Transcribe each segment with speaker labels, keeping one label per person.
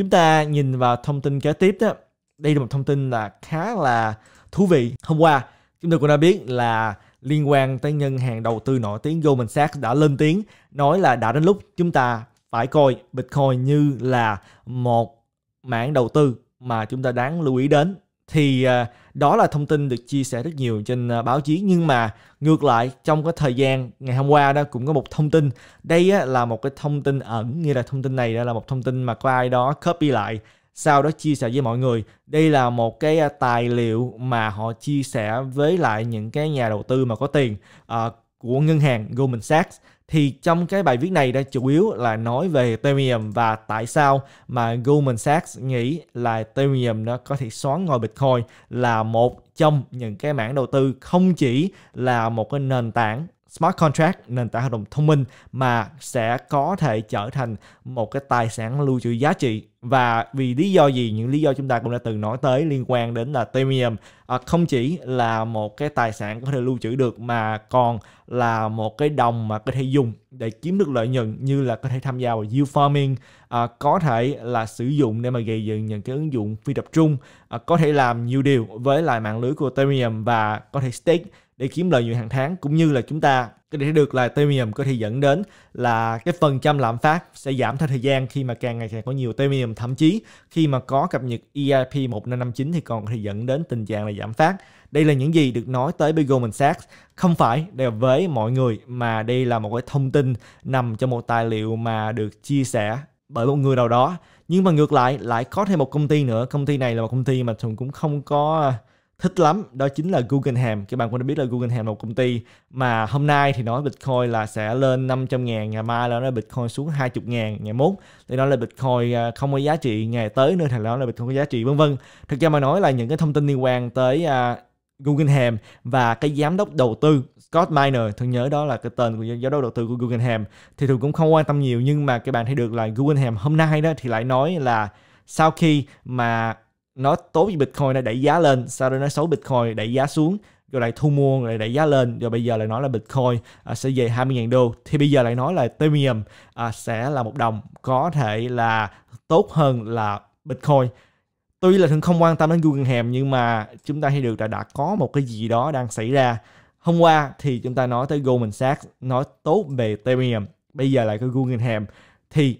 Speaker 1: Chúng ta nhìn vào thông tin kế tiếp đó. Đây là một thông tin là khá là thú vị. Hôm qua chúng tôi cũng đã biết là liên quan tới ngân hàng đầu tư nổi tiếng Goldman Sachs đã lên tiếng nói là đã đến lúc chúng ta phải coi Bitcoin như là một mảng đầu tư mà chúng ta đáng lưu ý đến thì à, đó là thông tin được chia sẻ rất nhiều trên à, báo chí nhưng mà ngược lại trong cái thời gian ngày hôm qua đó cũng có một thông tin đây là một cái thông tin ẩn như là thông tin này là một thông tin mà có ai đó copy lại sau đó chia sẻ với mọi người đây là một cái à, tài liệu mà họ chia sẻ với lại những cái nhà đầu tư mà có tiền của ngân hàng Goldman Sachs thì trong cái bài viết này đã chủ yếu là nói về Ethereum và tại sao mà Goldman Sachs nghĩ là Ethereum nó có thể xoán ngôi Bitcoin là một trong những cái mảng đầu tư không chỉ là một cái nền tảng smart contract nền tảng hợp đồng thông minh mà sẽ có thể trở thành một cái tài sản lưu trữ giá trị và vì lý do gì những lý do chúng ta cũng đã từng nói tới liên quan đến là premium à, không chỉ là một cái tài sản có thể lưu trữ được mà còn là một cái đồng mà có thể dùng để kiếm được lợi nhuận như là có thể tham gia vào yield farming à, có thể là sử dụng để mà gây dựng những cái ứng dụng phi tập trung à, có thể làm nhiều điều với lại mạng lưới của premium và có thể stake để kiếm lợi nhuận hàng tháng cũng như là chúng ta có thể được là Ethereum có thể dẫn đến là cái phần trăm lạm phát sẽ giảm theo thời gian khi mà càng ngày càng có nhiều Ethereum thậm chí khi mà có cập nhật EIP 1559 thì còn có thể dẫn đến tình trạng là giảm phát đây là những gì được nói tới bởi Goldman Sachs không phải đều với mọi người mà đây là một cái thông tin nằm trong một tài liệu mà được chia sẻ bởi một người nào đó nhưng mà ngược lại lại có thêm một công ty nữa công ty này là một công ty mà thường cũng không có thích lắm đó chính là Guggenheim các bạn cũng đã biết là Guggenheim là một công ty mà hôm nay thì nói Bitcoin là sẽ lên 500 ngàn ngày mai là nó Bitcoin xuống 20 ngàn ngày mốt thì nói là Bitcoin à, không có giá trị ngày tới nữa thì nó là Bitcoin có giá trị vân vân thực ra mà nói là những cái thông tin liên quan tới uh, Guggenheim và cái giám đốc đầu tư Scott Miner thường nhớ đó là cái tên của giám đốc đầu tư của Guggenheim thì thường cũng không quan tâm nhiều nhưng mà các bạn thấy được là Guggenheim hôm nay đó thì lại nói là sau khi mà nó tốt Bitcoin đã đẩy giá lên sau đó nó xấu Bitcoin đẩy giá xuống rồi lại thu mua rồi lại đẩy giá lên rồi bây giờ lại nói là Bitcoin à, sẽ về 20.000 đô thì bây giờ lại nói là Ethereum à, sẽ là một đồng có thể là tốt hơn là Bitcoin tuy là thường không quan tâm đến Guggenheim nhưng mà chúng ta thấy được là đã có một cái gì đó đang xảy ra hôm qua thì chúng ta nói tới Goldman Sachs nói tốt về Ethereum bây giờ lại có Guggenheim thì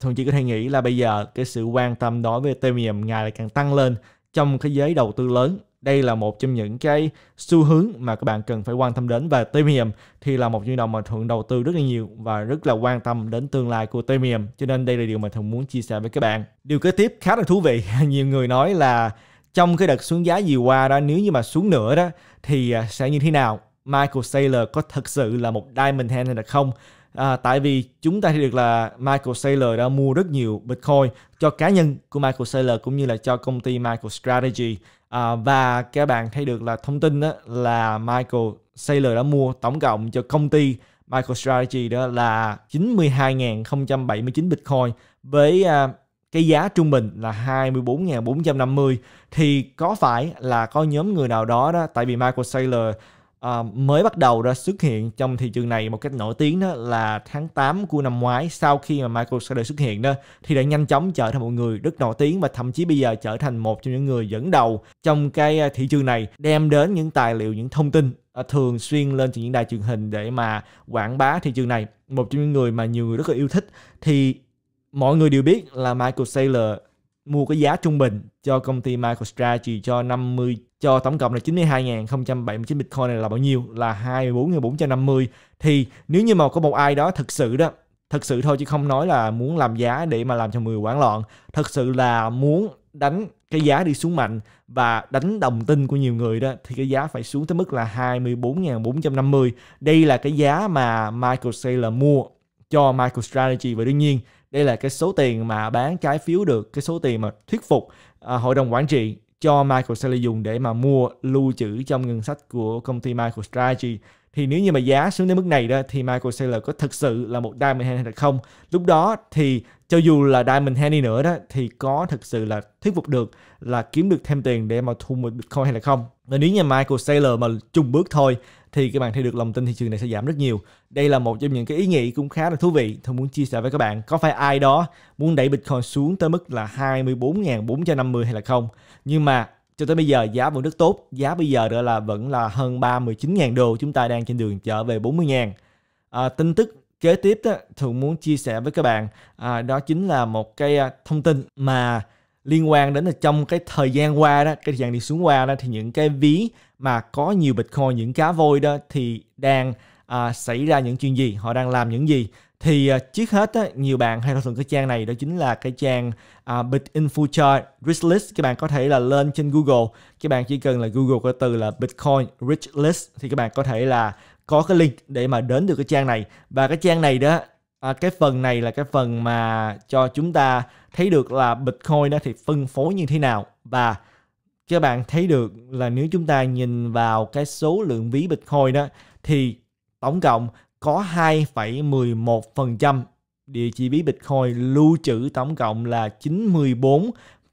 Speaker 1: thường chỉ có thể nghĩ là bây giờ cái sự quan tâm đối với Ethereum ngày lại càng tăng lên trong cái giới đầu tư lớn đây là một trong những cái xu hướng mà các bạn cần phải quan tâm đến và Ethereum thì là một nhu đồng mà thường đầu tư rất là nhiều và rất là quan tâm đến tương lai của Ethereum cho nên đây là điều mà thường muốn chia sẻ với các bạn điều kế tiếp khá là thú vị nhiều người nói là trong cái đợt xuống giá vừa qua đó nếu như mà xuống nữa đó thì à, sẽ như thế nào Michael Saylor có thật sự là một diamond hand hay là không À, tại vì chúng ta thấy được là Michael Saylor đã mua rất nhiều Bitcoin cho cá nhân của Michael Saylor cũng như là cho công ty Michael Strategy à, và các bạn thấy được là thông tin đó là Michael Saylor đã mua tổng cộng cho công ty Michael Strategy đó là 92.079 Bitcoin với à, cái giá trung bình là 24.450 thì có phải là có nhóm người nào đó đó tại vì Michael Saylor uh, mới bắt đầu ra xuất hiện trong thị trường này một cách nổi tiếng đó là tháng 8 của năm ngoái sau khi mà Michael Saylor xuất hiện đó thì đã nhanh chóng trở thành một người rất nổi tiếng và thậm chí bây giờ trở thành một trong những người dẫn đầu trong cái à, thị trường này đem đến những tài liệu những thông tin à, thường xuyên lên trên những đài truyền hình để mà quảng bá thị trường này một trong những người mà nhiều người rất là yêu thích thì mọi người đều biết là Michael Saylor mua cái giá trung bình cho công ty MicroStrategy cho 50 cho tổng cộng là 92.079 Bitcoin này là bao nhiêu? Là 24.450. Thì nếu như mà có một ai đó thực sự đó, thực sự thôi chứ không nói là muốn làm giá để mà làm cho người quản loạn, thực sự là muốn đánh cái giá đi xuống mạnh và đánh đồng tin của nhiều người đó thì cái giá phải xuống tới mức là 24.450. Đây là cái giá mà Michael Saylor mua cho Michael Strategy và đương nhiên đây là cái số tiền mà bán trái phiếu được, cái số tiền mà thuyết phục à, hội đồng quản trị cho Michael MicroStrategy dùng để mà mua lưu trữ trong ngân sách của công ty Michael Strategy thì nếu như mà giá xuống đến mức này đó thì Michael Saylor có thực sự là một Diamond Hand hay không lúc đó thì cho dù là Diamond Hand đi nữa đó thì có thực sự là thuyết phục được là kiếm được thêm tiền để mà thu một Bitcoin hay là không và nếu như Michael Saylor mà chung bước thôi thì các bạn thấy được lòng tin thị trường này sẽ giảm rất nhiều. Đây là một trong những cái ý nghĩ cũng khá là thú vị tôi muốn chia sẻ với các bạn. Có phải ai đó muốn đẩy Bitcoin xuống tới mức là 24.450 hay là không? Nhưng mà cho tới bây giờ giá vẫn rất tốt giá bây giờ đó là vẫn là hơn 39.000 đô chúng ta đang trên đường trở về 40.000 à, tin tức kế tiếp đó, thường muốn chia sẻ với các bạn à, đó chính là một cái à, thông tin mà liên quan đến là trong cái thời gian qua đó cái thời gian đi xuống qua đó thì những cái ví mà có nhiều bitcoin những cá voi đó thì đang à, xảy ra những chuyện gì họ đang làm những gì thì à, trước hết á, nhiều bạn hay thỏa thuận cái trang này đó chính là cái trang uh, à, Bitinfochart Rich List các bạn có thể là lên trên Google các bạn chỉ cần là Google cái từ là Bitcoin Rich List thì các bạn có thể là có cái link để mà đến được cái trang này và cái trang này đó à, cái phần này là cái phần mà cho chúng ta thấy được là Bitcoin đó thì phân phối như thế nào và các bạn thấy được là nếu chúng ta nhìn vào cái số lượng ví Bitcoin đó thì tổng cộng có 2,11% địa chỉ bí Bitcoin lưu trữ tổng cộng là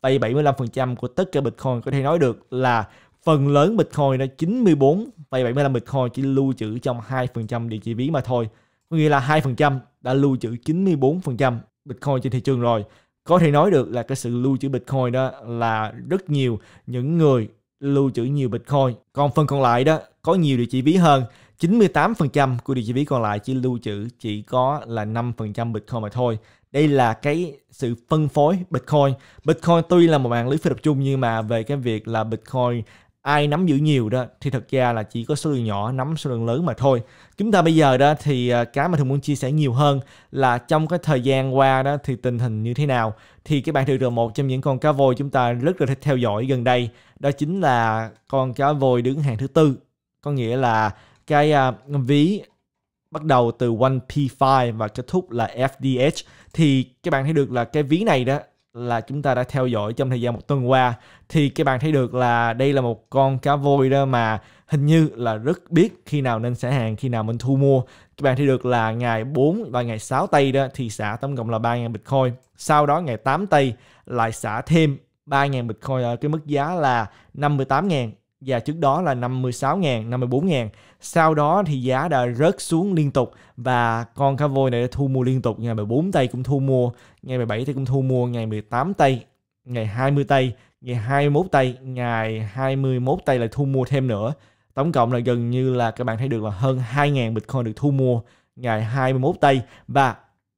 Speaker 1: 94,75% của tất cả Bitcoin. Có thể nói được là phần lớn Bitcoin đó 94,75 Bitcoin chỉ lưu trữ trong 2% địa chỉ bí mà thôi. Có nghĩa là 2% đã lưu trữ 94% Bitcoin trên thị trường rồi. Có thể nói được là cái sự lưu trữ Bitcoin đó là rất nhiều những người lưu trữ nhiều Bitcoin. Còn phần còn lại đó có nhiều địa chỉ ví hơn 98% của địa chỉ ví còn lại chỉ lưu trữ chỉ có là 5% Bitcoin mà thôi. Đây là cái sự phân phối Bitcoin. Bitcoin tuy là một mạng lưới phi tập trung nhưng mà về cái việc là Bitcoin ai nắm giữ nhiều đó thì thật ra là chỉ có số lượng nhỏ nắm số lượng lớn mà thôi. Chúng ta bây giờ đó thì à, cái mà thường muốn chia sẻ nhiều hơn là trong cái thời gian qua đó thì tình hình như thế nào thì các bạn được rồi một trong những con cá voi chúng ta rất là thích theo dõi gần đây đó chính là con cá voi đứng hàng thứ tư có nghĩa là cái uh, ví bắt đầu từ 1P5 và kết thúc là FDH thì các bạn thấy được là cái ví này đó là chúng ta đã theo dõi trong thời gian một tuần qua thì các bạn thấy được là đây là một con cá voi đó mà hình như là rất biết khi nào nên xả hàng, khi nào mình thu mua. Các bạn thấy được là ngày 4 và ngày 6 Tây đó thì xả tổng cộng là 3.000 Bitcoin. Sau đó ngày 8 Tây lại xả thêm 3.000 Bitcoin ở cái mức giá là 58.000 và trước đó là 56.000, 54.000. Sau đó thì giá đã rớt xuống liên tục và con cá voi này đã thu mua liên tục. Ngày 14 tây cũng thu mua, ngày 17 tây cũng thu mua, ngày 18 tây, ngày 20 tây, ngày 21 tây, ngày 21 tây lại thu mua thêm nữa. Tổng cộng là gần như là các bạn thấy được là hơn 2.000 Bitcoin được thu mua ngày 21 tây và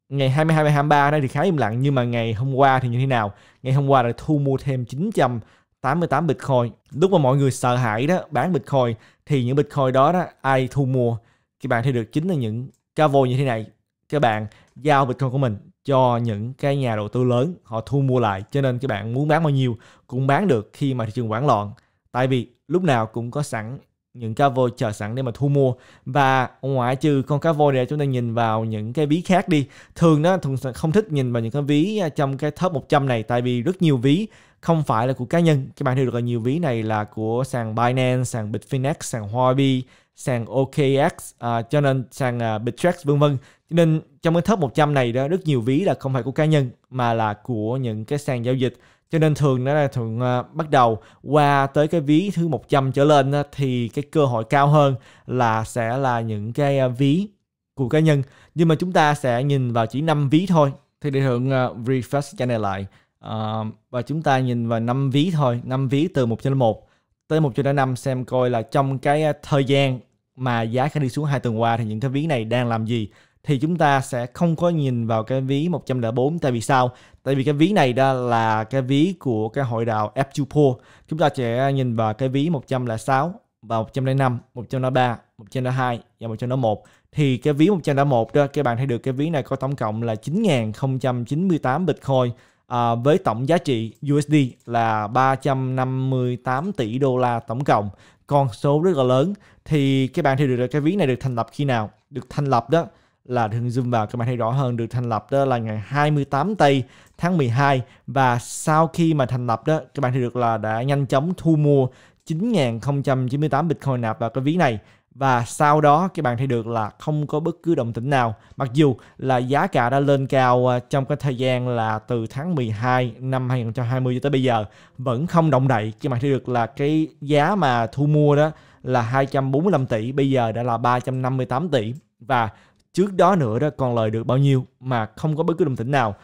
Speaker 1: ngày 22 23 đây thì khá im lặng nhưng mà ngày hôm qua thì như thế nào? Ngày hôm qua là thu mua thêm 900 88 Bitcoin. Lúc mà mọi người sợ hãi đó bán Bitcoin thì những Bitcoin đó đó ai thu mua thì bạn thì được chính là những cavo như thế này. Các bạn giao Bitcoin của mình cho những cái nhà đầu tư lớn họ thu mua lại cho nên các bạn muốn bán bao nhiêu cũng bán được khi mà thị trường hoảng loạn. Tại vì lúc nào cũng có sẵn những cá voi chờ sẵn để mà thu mua và ngoại trừ con cá voi này chúng ta nhìn vào những cái ví khác đi thường nó thường không thích nhìn vào những cái ví trong cái top 100 này tại vì rất nhiều ví không phải là của cá nhân các bạn hiểu được là nhiều ví này là của sàn Binance sàn Bitfinex sàn Huobi sàn OKX à, cho nên sàn uh, à, Bittrex vân vân cho nên trong cái top 100 này đó rất nhiều ví là không phải của cá nhân mà là của những cái sàn giao dịch cho nên thường nó là thường uh, bắt đầu qua tới cái ví thứ 100 trở lên uh, thì cái cơ hội cao hơn là sẽ là những cái uh, ví của cá nhân nhưng mà chúng ta sẽ nhìn vào chỉ năm ví thôi thì để thượng uh, refresh cho này lại à, và chúng ta nhìn vào năm ví thôi năm ví từ 1 cho đến một tới một cho đến năm xem coi là trong cái ờ, thời gian mà giá khả đi xuống hai tuần qua thì những cái ví này đang làm gì thì chúng ta sẽ không có nhìn vào cái ví 104 tại vì sao? Tại vì cái ví này đó là cái ví của cái hội đạo F2 Chúng ta sẽ nhìn vào cái ví 106 và 105, 103, 102 và 101 thì cái ví 101 đó các bạn thấy được cái ví này có tổng cộng là 9.098 Bitcoin à, với tổng giá trị USD là 358 tỷ đô la tổng cộng con số rất là lớn thì các bạn thấy được là cái ví này được thành lập khi nào được thành lập đó là thường zoom vào các bạn thấy rõ hơn được thành lập đó là ngày 28 tây tháng 12 và sau khi mà thành lập đó các bạn thấy được là đã nhanh chóng thu mua 9.098 Bitcoin nạp vào cái ví này và sau đó các bạn thấy được là không có bất cứ động tĩnh nào mặc dù là giá cả đã lên cao ờ, trong cái thời gian là từ tháng 12 năm 2020 cho tới bây giờ vẫn không động đậy các bạn thấy được là cái giá mà thu mua đó là 245 tỷ bây giờ đã là 358 tỷ và trước đó nữa đó còn lời được bao nhiêu mà không có bất cứ đồng tĩnh nào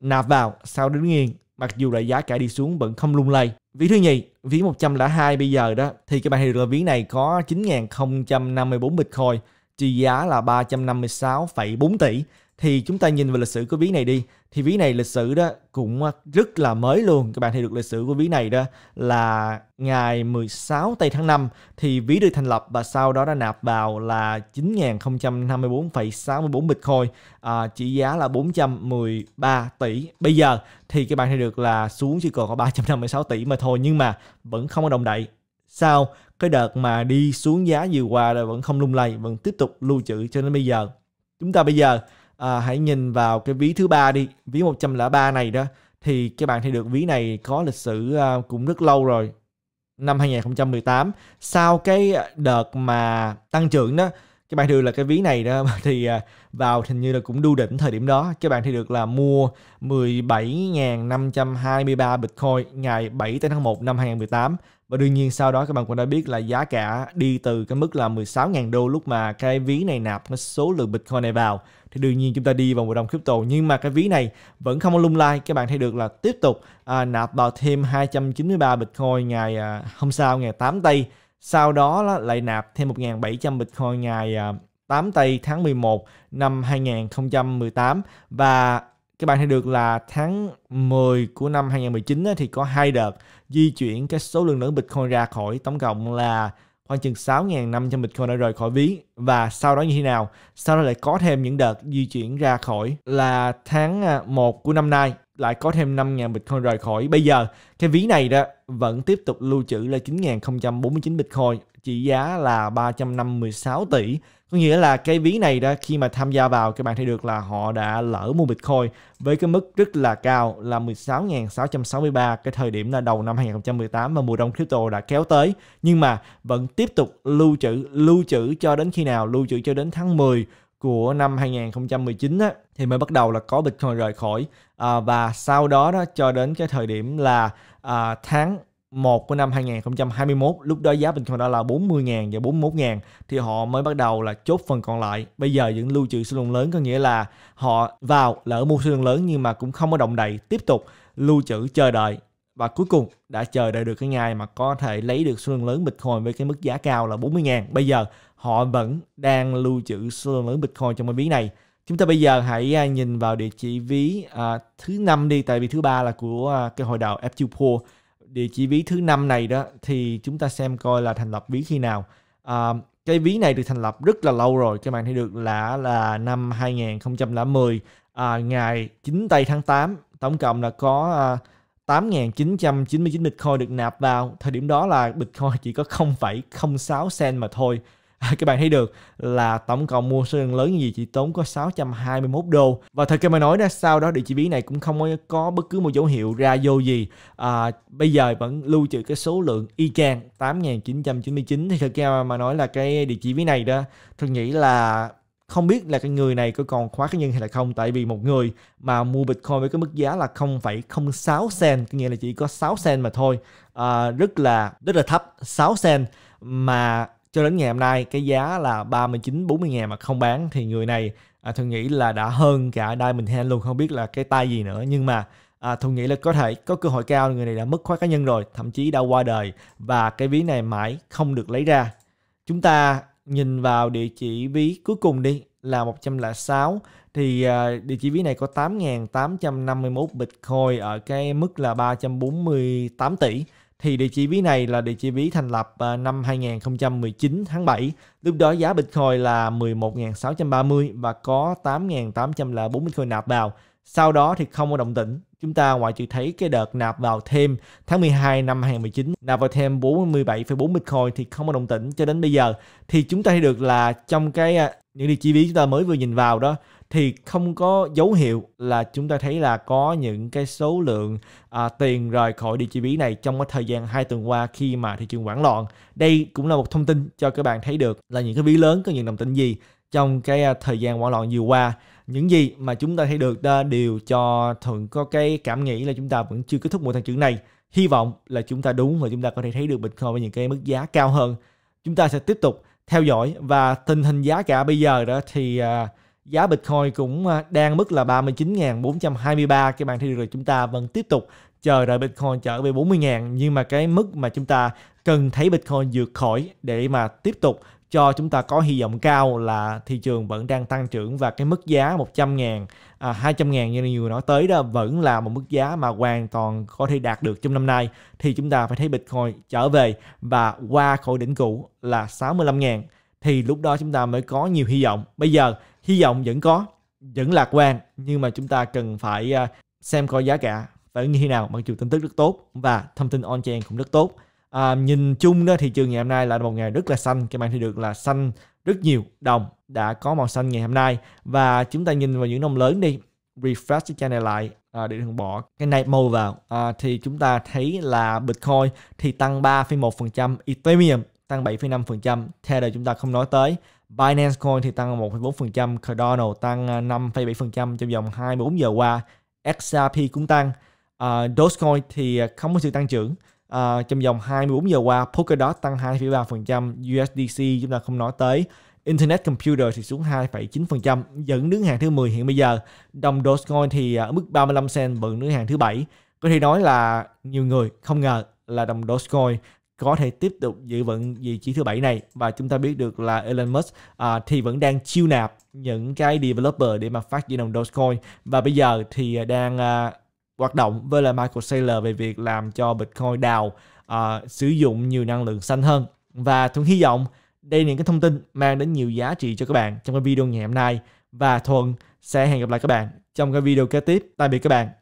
Speaker 1: nạp vào sau đứng yên mặc dù là giá cả đi xuống vẫn không lung lay Ví thứ nhì, ví 102 bây giờ đó thì các bạn hiểu là ví này có 9.054 Bitcoin trị giá là 356,4 tỷ thì chúng ta nhìn vào lịch sử của ví này đi thì ví này lịch sử đó cũng à, rất là mới luôn các bạn thấy được lịch sử của ví này đó là ngày 16 tây tháng 5 thì ví được thành lập và sau đó đã nạp vào là 9.054,64 bitcoin à, chỉ giá là 413 tỷ bây giờ thì các bạn thấy được là xuống chỉ còn có 356 tỷ mà thôi nhưng mà vẫn không có đồng đậy sao cái đợt mà đi xuống giá vừa qua rồi vẫn không lung lay vẫn tiếp tục lưu trữ cho đến bây giờ chúng ta bây giờ à, hãy nhìn vào cái ví thứ ba đi ví 103 này đó thì các bạn thấy được ví này có lịch sử à, cũng rất lâu rồi năm 2018 sau cái đợt mà tăng trưởng đó các bạn được là cái ví này đó thì à, vào hình như là cũng đu đỉnh thời điểm đó các bạn thì được là mua 17.523 Bitcoin ngày 7 tháng 1 năm 2018 và đương nhiên sau đó các bạn cũng đã biết là giá cả đi từ cái mức là 16.000 đô lúc mà cái ví này nạp cái số lượng Bitcoin này vào thì đương nhiên chúng ta đi vào mùa đông crypto nhưng mà cái ví này vẫn không có lung lai các bạn thấy được là tiếp tục à, nạp vào thêm 293 bitcoin ngày à, hôm sau ngày 8 tây sau đó lại nạp thêm 1.700 bitcoin ngày 8 à, tây tháng 11 năm 2018 và các bạn thấy được là tháng 10 của năm 2019 thì có hai đợt di chuyển cái số lượng lớn Bitcoin ra khỏi tổng cộng là khoảng chừng 6.500 Bitcoin đã rời khỏi ví và sau đó như thế nào? Sau đó lại có thêm những đợt di chuyển ra khỏi là tháng 1 à, của năm nay lại có thêm 5.000 Bitcoin rời khỏi. Bây giờ cái ví này đó vẫn tiếp tục lưu trữ là 9.049 Bitcoin trị giá là 356 tỷ có nghĩa là cái ví này đó khi mà tham gia vào các bạn thấy được là họ đã lỡ mua Bitcoin với cái mức rất là cao là 16.663 cái thời điểm là đầu năm 2018 và mùa đông crypto đã kéo tới nhưng mà vẫn tiếp tục lưu trữ lưu trữ cho đến khi nào lưu trữ cho đến tháng 10 của năm 2019 á, thì mới bắt đầu là có Bitcoin rời khỏi à, và sau đó đó cho đến cái thời điểm là à, tháng 1 của năm 2021 lúc đó giá bitcoin đó đã là 40.000 và 41.000 thì họ mới bắt đầu là chốt phần còn lại bây giờ những lưu trữ số lượng lớn có nghĩa là họ vào lỡ mua số lượng lớn nhưng mà cũng không có động đậy tiếp tục lưu trữ chờ đợi và cuối cùng đã chờ đợi được cái ngày mà có thể lấy được số lượng lớn Bitcoin với cái mức giá cao là 40.000 bây giờ họ vẫn đang lưu trữ số lượng lớn Bitcoin trong cái ví này chúng ta bây giờ hãy à, nhìn vào địa chỉ ví à, thứ năm đi tại vì thứ ba là của à, cái hội đạo pool địa chỉ ví thứ năm này đó thì chúng ta xem coi là thành lập ví khi nào à, cái ví này được thành lập rất là lâu rồi các bạn thấy được là là năm 2010 à, ngày 9 tây tháng 8 tổng cộng là có à, 8.999 Bitcoin được nạp vào thời điểm đó là Bitcoin chỉ có 0,06 cent mà thôi các bạn thấy được là tổng cộng mua số lượng lớn như gì chỉ tốn có 621 đô và thật ra mà nói đó sau đó địa chỉ ví này cũng không có bất cứ một dấu hiệu ra vô gì à, bây giờ vẫn lưu trữ cái số lượng y chang 8.999 thì thật ra mà nói là cái địa chỉ ví này đó tôi nghĩ là không biết là cái người này có còn khóa cá nhân hay là không tại vì một người mà mua Bitcoin với cái mức giá là 0,06 sen có nghĩa là chỉ có 6 sen mà thôi à, rất là rất là thấp 6 sen mà cho đến ngày hôm nay cái giá là 39 40 ngàn mà không bán thì người này à, tôi nghĩ là đã hơn cả Diamond Hand luôn không biết là cái tay gì nữa nhưng mà à, tôi nghĩ là có thể có cơ hội cao người này đã mất khóa cá nhân rồi thậm chí đã qua đời và cái ví này mãi không được lấy ra chúng ta nhìn vào địa chỉ ví cuối cùng đi là 106 thì à, địa chỉ ví này có 8.851 Bitcoin ở cái mức là 348 tỷ thì địa chỉ ví này là địa chỉ ví thành lập à, năm 2019 tháng 7. Lúc đó giá Bitcoin là 11.630 và có 8.804 Bitcoin nạp vào. Sau đó thì không có động tĩnh. Chúng ta ngoại trừ thấy cái đợt nạp vào thêm tháng 12 năm 2019 nạp vào thêm 47,4 Bitcoin thì không có động tĩnh cho đến bây giờ. Thì chúng ta thấy được là trong cái à, những địa chỉ ví chúng ta mới vừa nhìn vào đó thì không có dấu hiệu là chúng ta thấy là có những cái số lượng à, tiền rời khỏi địa chỉ ví này trong cái thời gian hai tuần qua khi mà thị trường hoảng loạn. Đây cũng là một thông tin cho các bạn thấy được là những cái ví lớn có những đồng tĩnh gì trong cái à, thời gian hoảng loạn vừa qua những gì mà chúng ta thấy được đó đều cho thuận có cái cảm nghĩ là chúng ta vẫn chưa kết thúc mùa tăng trưởng này hy vọng là chúng ta đúng và chúng ta có thể thấy được bitcoin với những cái mức giá cao hơn chúng ta sẽ tiếp tục theo dõi và tình hình giá cả bây giờ đó thì uh, giá Bitcoin cũng à, đang mức là 39.423 các bạn thấy được rồi chúng ta vẫn tiếp tục chờ đợi Bitcoin trở về 40.000 nhưng mà cái mức mà chúng ta cần thấy Bitcoin vượt khỏi để mà tiếp tục cho chúng ta có hy vọng cao là thị trường vẫn đang tăng trưởng và cái mức giá 100 ngàn, à, 200 ngàn như nhiều nói tới đó vẫn là một mức giá mà hoàn toàn có thể đạt được trong năm nay thì chúng ta phải thấy Bitcoin trở về và qua khỏi đỉnh cũ là 65 ngàn thì lúc đó chúng ta mới có nhiều hy vọng. Bây giờ hy vọng vẫn có, vẫn lạc quan nhưng mà chúng ta cần phải à, xem coi giá cả phải như thế nào mặc dù tin tức rất tốt và thông tin on-chain cũng rất tốt à, nhìn chung đó thị trường ngày hôm nay là một ngày rất là xanh các bạn thấy được là xanh rất nhiều đồng đã có màu xanh ngày hôm nay và chúng ta nhìn vào những đồng lớn đi refresh cái channel lại à, để đừng bỏ cái này màu vào à, thì chúng ta thấy là Bitcoin thì tăng 3,1% Ethereum tăng 7,5% Tether chúng ta không nói tới Binance Coin thì tăng 1,4% Cardano tăng 5,7% à, trong vòng 24 giờ qua XRP cũng tăng à, Dogecoin thì không có sự tăng trưởng À, trong vòng 24 giờ qua, Polkadot tăng 2,3%, USDC chúng ta không nói tới. Internet Computer thì xuống 2,9%, dẫn đứng hàng thứ 10 hiện bây giờ. Đồng Dogecoin thì ở ờ, mức 35 cent bận đứng hàng thứ 7. Có thể nói là nhiều người không ngờ là đồng Dogecoin có thể tiếp tục giữ vững vị trí thứ bảy này và chúng ta biết được là Elon Musk à, thì vẫn đang chiêu nạp những cái developer để mà phát triển đồng Dogecoin và bây giờ thì đang à, hoạt động với lại Michael Saylor về việc làm cho Bitcoin đào uh, ờ, sử dụng nhiều năng lượng xanh hơn. Và Thuận hy vọng đây là những cái thông tin mang đến nhiều giá trị cho các bạn trong cái video ngày hôm nay. Và Thuận sẽ hẹn gặp lại các bạn trong cái video kế tiếp. Tạm biệt các bạn.